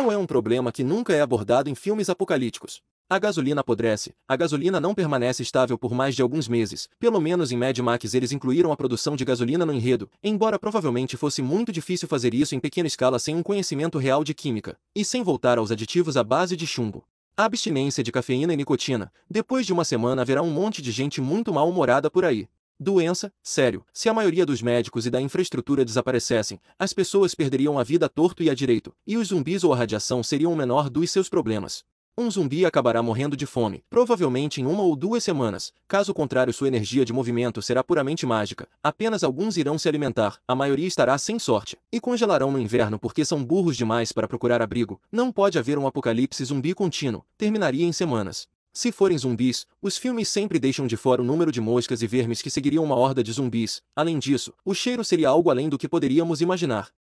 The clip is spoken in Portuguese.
Qual é um problema que nunca é abordado em filmes apocalípticos? A gasolina apodrece, a gasolina não permanece estável por mais de alguns meses, pelo menos em Mad Max eles incluíram a produção de gasolina no enredo, embora provavelmente fosse muito difícil fazer isso em pequena escala sem um conhecimento real de química, e sem voltar aos aditivos à base de chumbo. A abstinência de cafeína e nicotina. Depois de uma semana haverá um monte de gente muito mal-humorada por aí doença, sério. Se a maioria dos médicos e da infraestrutura desaparecessem, as pessoas perderiam a vida a torto e a direito, e os zumbis ou a radiação seriam o menor dos seus problemas. Um zumbi acabará morrendo de fome, provavelmente em uma ou duas semanas, caso contrário sua energia de movimento será puramente mágica, apenas alguns irão se alimentar, a maioria estará sem sorte, e congelarão no inverno porque são burros demais para procurar abrigo, não pode haver um apocalipse zumbi contínuo, terminaria em semanas. Se forem zumbis, os filmes sempre deixam de fora o número de moscas e vermes que seguiriam uma horda de zumbis. Além disso, o cheiro seria algo além do que poderíamos imaginar.